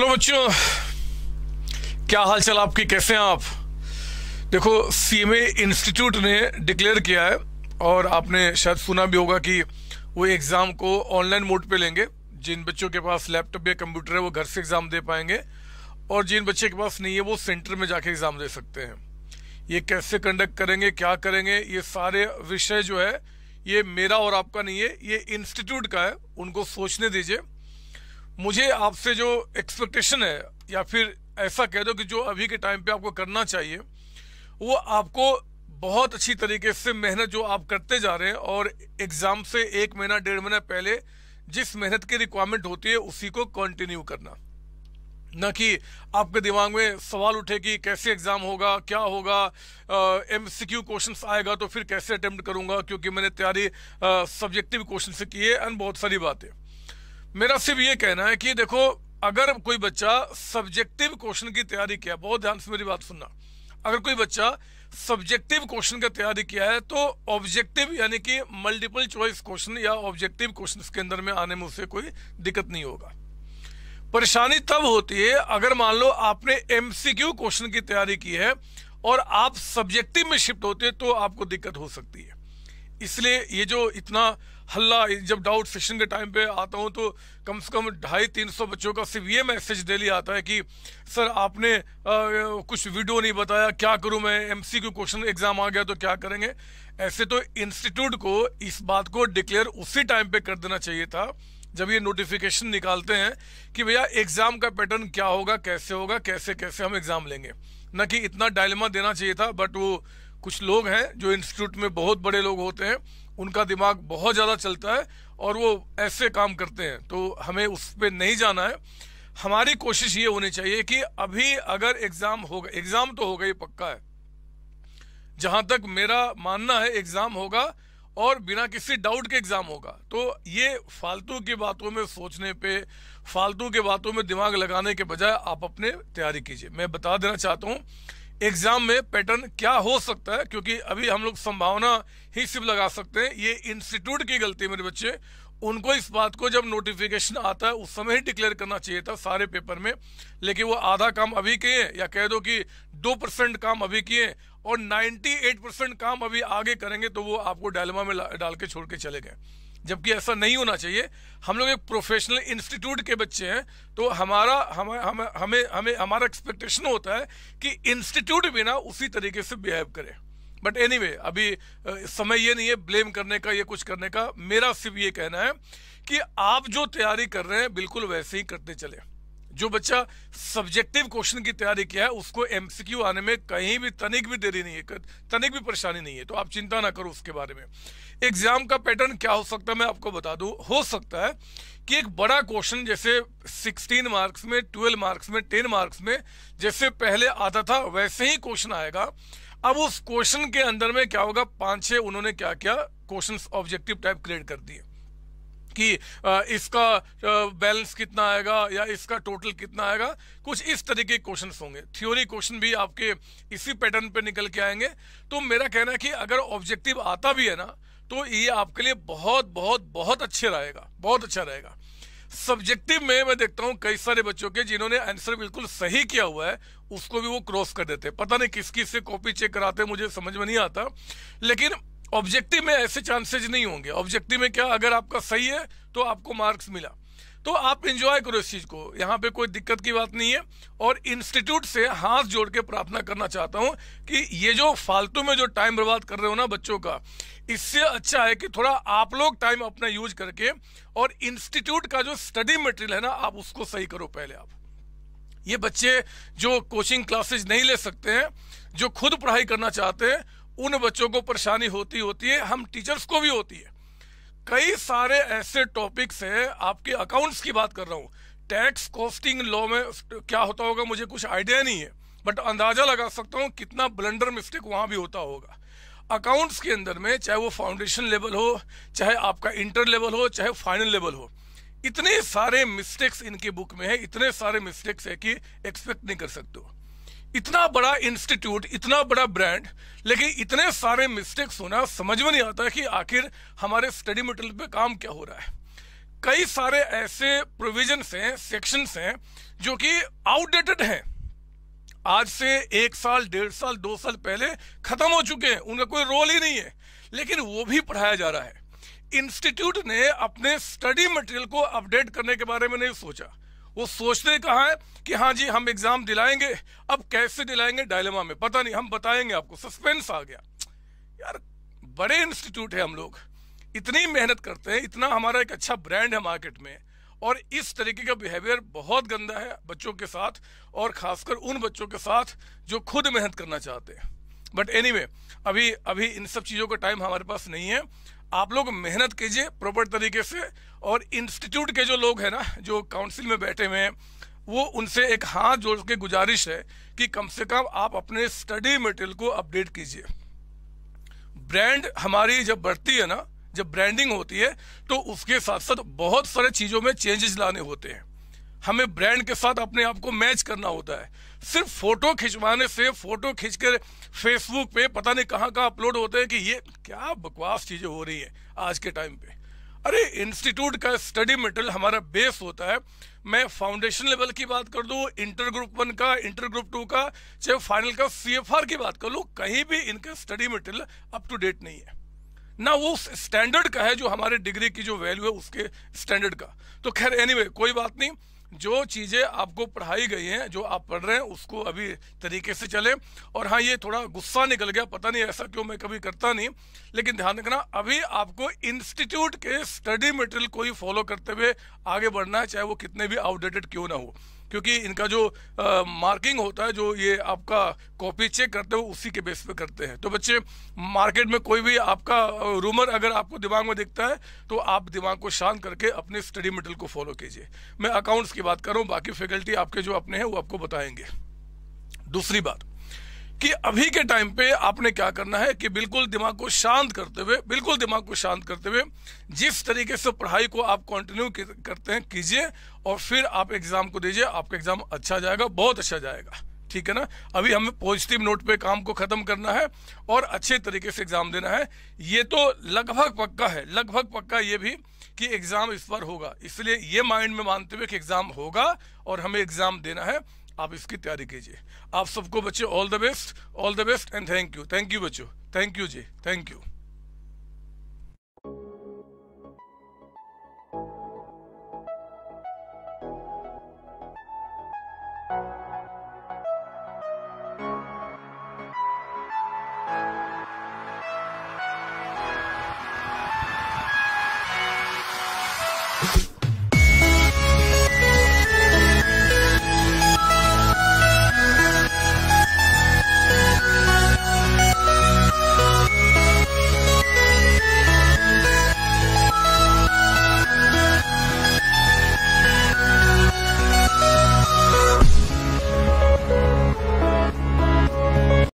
hello बच्चों क्या हाल चाल आपकी कैसे हैं आप देखो सीएमए इंस्टीट्यूट ने डिक्लेयर किया है और आपने शायद सुना भी होगा कि वो एग्ज़ाम को ऑनलाइन मोड पे लेंगे जिन बच्चों के पास लैपटॉप या कंप्यूटर है वो घर से एग्ज़ाम दे पाएंगे और जिन बच्चे के पास नहीं है वो सेंटर में जाके एग्ज़ाम दे सकते हैं ये कैसे कंडक्ट करेंगे क्या करेंगे ये सारे विषय जो है ये मेरा और आपका नहीं है ये इंस्टीट्यूट का है उनको सोचने दीजिए मुझे आपसे जो एक्सपेक्टेशन है या फिर ऐसा कह दो कि जो अभी के टाइम पे आपको करना चाहिए वो आपको बहुत अच्छी तरीके से मेहनत जो आप करते जा रहे हैं और एग्ज़ाम से एक महीना डेढ़ महीना पहले जिस मेहनत की रिक्वायरमेंट होती है उसी को कंटिन्यू करना न कि आपके दिमाग में सवाल उठे कि कैसे एग्ज़ाम होगा क्या होगा एम सी क्यू क्वेश्चन आएगा तो फिर कैसे अटेम्प्ट करूंगा क्योंकि मैंने तैयारी सब्जेक्टिव क्वेश्चन से की है एंड बहुत सारी बातें मेरा सिर्फ ये कहना है कि देखो अगर कोई बच्चा सब्जेक्टिव क्वेश्चन की तैयारी किया बहुत ध्यान से मेरी बात सुनना अगर कोई बच्चा सब्जेक्टिव क्वेश्चन का तैयारी किया है तो ऑब्जेक्टिव यानी कि मल्टीपल चॉइस क्वेश्चन या ऑब्जेक्टिव क्वेश्चन के अंदर में आने में उसे कोई दिक्कत नहीं होगा परेशानी तब होती है अगर मान लो आपने एमसीक्यू क्वेश्चन की तैयारी की है और आप सब्जेक्टिव में शिफ्ट होते तो आपको दिक्कत हो सकती है इसलिए ये जो इतना हल्ला जब डाउट सेशन के टाइम पे आता हूँ तो कम से कम ढाई तीन सौ बच्चों का सिर्फ ये मैसेज डेली आता है कि सर आपने आ, कुछ वीडियो नहीं बताया क्या करूँ मैं एम सी क्वेश्चन एग्जाम आ गया तो क्या करेंगे ऐसे तो इंस्टीट्यूट को इस बात को डिक्लेयर उसी टाइम पे कर देना चाहिए था जब ये नोटिफिकेशन निकालते हैं कि भैया एग्जाम का पैटर्न क्या होगा कैसे होगा कैसे कैसे हम एग्जाम लेंगे न कि इतना डायलमा देना चाहिए था बट वो कुछ लोग हैं जो इंस्टीट्यूट में बहुत बड़े लोग होते हैं उनका दिमाग बहुत ज़्यादा चलता है और वो ऐसे काम करते हैं तो हमें उस पर नहीं जाना है हमारी कोशिश ये होनी चाहिए कि अभी अगर एग्ज़ाम होगा एग्ज़ाम तो होगा ये पक्का है जहां तक मेरा मानना है एग्ज़ाम होगा और बिना किसी डाउट के एग्ज़ाम होगा तो ये फालतू की बातों में सोचने पे फालतू के बातों में दिमाग लगाने के बजाय आप अपने तैयारी कीजिए मैं बता देना चाहता हूँ एग्जाम में पैटर्न क्या हो सकता है क्योंकि अभी हम लोग संभावना ही सिर्फ लगा सकते हैं ये इंस्टीट्यूट की गलती है मेरे बच्चे उनको इस बात को जब नोटिफिकेशन आता है उस समय ही डिक्लेयर करना चाहिए था सारे पेपर में लेकिन वो आधा काम अभी किए या कह दो कि दो परसेंट काम अभी किए और 98 परसेंट काम अभी आगे करेंगे तो वो आपको डायलमा में डाल के छोड़ के चले गए जबकि ऐसा नहीं होना चाहिए हम लोग एक प्रोफेशनल इंस्टीट्यूट के बच्चे हैं तो हमारा हम, हम, हमें हमें हमारा एक्सपेक्टेशन होता है कि इंस्टीट्यूट भी ना उसी तरीके से बिहेव करे बट एनी anyway, अभी समय ये नहीं है ब्लेम करने का ये कुछ करने का मेरा सिर्फ ये कहना है कि आप जो तैयारी कर रहे हैं बिल्कुल वैसे ही करते चले जो बच्चा सब्जेक्टिव क्वेश्चन की तैयारी किया है उसको एमसीक्यू आने में कहीं भी तनिक भी देरी नहीं है तनिक भी परेशानी नहीं है तो आप चिंता ना करो उसके बारे में एग्जाम का पैटर्न क्या हो सकता है मैं आपको बता दू हो सकता है कि एक बड़ा क्वेश्चन जैसे 16 मार्क्स में 12 मार्क्स में 10 मार्क्स में जैसे पहले आता था वैसे ही क्वेश्चन आएगा अब उस क्वेश्चन के अंदर में क्या होगा पांच छह उन्होंने क्या क्या क्वेश्चन ऑब्जेक्टिव टाइप क्रिएट कर दिए कि इसका बैलेंस कितना आएगा या इसका टोटल कितना आएगा कुछ इस तरीके के क्वेश्चन होंगे थ्योरी क्वेश्चन भी आपके इसी पैटर्न पे निकल के आएंगे तो मेरा कहना है कि अगर ऑब्जेक्टिव आता भी है ना तो ये आपके लिए बहुत बहुत बहुत अच्छे रहेगा बहुत अच्छा रहेगा सब्जेक्टिव में मैं देखता हूँ कई सारे बच्चों के जिन्होंने आंसर बिल्कुल सही किया हुआ है उसको भी वो क्रॉस कर देते पता नहीं किस किस से कॉपी चेक कराते मुझे समझ में नहीं आता लेकिन ऑब्जेक्टिव में ऐसे चांसेज नहीं होंगे ऑब्जेक्टिव में क्या अगर आपका सही है तो आपको मार्क्स मिला तो आप इंजॉय करो इस चीज को यहाँ पे कोई दिक्कत की बात नहीं है और इंस्टीट्यूट से हाथ जोड़ के प्रार्थना करना चाहता हूँ कि ये जो फालतू में जो टाइम बर्बाद कर रहे हो ना बच्चों का इससे अच्छा है कि थोड़ा आप लोग टाइम अपना यूज करके और इंस्टीट्यूट का जो स्टडी मटेरियल है ना आप उसको सही करो पहले आप ये बच्चे जो कोचिंग क्लासेज नहीं ले सकते हैं जो खुद पढ़ाई करना चाहते हैं उन बच्चों को परेशानी होती होती है हम टीचर्स को भी होती है कई सारे ऐसे टॉपिक्स है आपके अकाउंट्स की बात कर रहा हूँ टैक्स कॉस्टिंग लॉ में क्या होता होगा मुझे कुछ आइडिया नहीं है बट अंदाजा लगा सकता हूँ कितना ब्लंडर मिस्टेक वहाँ भी होता होगा अकाउंट्स के अंदर में चाहे वो फाउंडेशन लेवल हो चाहे आपका इंटर लेवल हो चाहे फाइनल लेवल हो इतने सारे मिस्टेक्स इनकी बुक में है इतने सारे मिस्टेक्स है कि एक्सपेक्ट नहीं कर सकते हो इतना बड़ा इंस्टीट्यूट इतना बड़ा ब्रांड लेकिन इतने सारे मिस्टेक्स होना समझ में नहीं आता कि आखिर हमारे स्टडी मटेरियल पे काम क्या हो रहा है कई सारे ऐसे प्रोविजन्स हैं सेक्शंस हैं जो कि आउटडेटेड हैं आज से एक साल डेढ़ साल दो साल पहले खत्म हो चुके हैं उनका कोई रोल ही नहीं है लेकिन वो भी पढ़ाया जा रहा है इंस्टीट्यूट ने अपने स्टडी मटेरियल को अपडेट करने के बारे में नहीं सोचा वो सोचते कहा है कि हाँ जी हम एग्जाम दिलाएंगे अब कैसे दिलाएंगे डायलमा में पता नहीं हम बताएंगे आपको सस्पेंस आ गया यार बड़े इंस्टीट्यूट है हम लोग इतनी मेहनत करते हैं इतना हमारा एक अच्छा ब्रांड है मार्केट में और इस तरीके का बिहेवियर बहुत गंदा है बच्चों के साथ और खासकर उन बच्चों के साथ जो खुद मेहनत करना चाहते हैं बट एनी anyway, अभी अभी इन सब चीज़ों का टाइम हमारे पास नहीं है आप लोग मेहनत कीजिए प्रॉपर तरीके से और इंस्टीट्यूट के जो लोग हैं ना जो काउंसिल में बैठे हुए हैं वो उनसे एक हाथ जोड़ के गुजारिश है कि कम से कम आप अपने स्टडी मटेरियल को अपडेट कीजिए ब्रांड हमारी जब बढ़ती है ना जब ब्रांडिंग होती है तो उसके साथ साथ बहुत सारे चीज़ों में चेंजेस लाने होते हैं हमें ब्रांड के साथ अपने आप को मैच करना होता है सिर्फ फोटो खिंचवाने से फोटो खींच कर फेसबुक पे पता नहीं कहाँ कहाँ अपलोड होते हैं कि ये क्या बकवास चीज़ें हो रही है आज के टाइम पे अरे इंस्टीट्यूट का स्टडी मटेरियल हमारा बेस होता है मैं फाउंडेशन लेवल की बात कर दूँ इंटर ग्रुप वन का इंटर ग्रुप टू का चाहे फाइनल का सी की बात कर लूँ कहीं भी इनका study material up to date नहीं है ना वो स्टैंडर्ड का है जो हमारे डिग्री की जो वैल्यू है उसके स्टैंडर्ड का तो खैर एनीवे anyway, कोई बात नहीं जो चीज़ें आपको पढ़ाई गई हैं जो आप पढ़ रहे हैं उसको अभी तरीके से चलें और हाँ ये थोड़ा गुस्सा निकल गया पता नहीं ऐसा क्यों मैं कभी करता नहीं लेकिन ध्यान रखना अभी आपको इंस्टीट्यूट के स्टडी मटेरियल को ही फॉलो करते हुए आगे बढ़ना है चाहे वो कितने भी आउटडेटेड क्यों ना हो क्योंकि इनका जो आ, मार्किंग होता है जो ये आपका कॉपी चेक करते हो उसी के बेस पे करते हैं तो बच्चे मार्केट में कोई भी आपका रूमर अगर आपको दिमाग में दिखता है तो आप दिमाग को शांत करके अपने स्टडी मटेरियल को फॉलो कीजिए मैं अकाउंट्स की बात कर रहा हूँ बाकी फैकल्टी आपके जो अपने हैं वो आपको बताएंगे दूसरी बात कि अभी के टाइम पे आपने क्या करना है कि बिल्कुल दिमाग को शांत करते हुए बिल्कुल दिमाग को शांत करते हुए जिस तरीके से पढ़ाई को आप कंटिन्यू करते हैं कीजिए और फिर आप एग्जाम को दीजिए आपका एग्जाम अच्छा जाएगा बहुत अच्छा जाएगा ठीक है ना अभी हमें पॉजिटिव नोट पे काम को खत्म करना है और अच्छे तरीके से एग्जाम देना है ये तो लगभग पक्का है लगभग पक्का ये भी कि एग्जाम इस बार होगा इसलिए ये माइंड में मानते हुए कि एग्जाम होगा और हमें एग्जाम देना है आप इसकी तैयारी कीजिए आप सबको बच्चे all the best all the best and thank you thank you बच्चों थैंक यू जी थैंक यू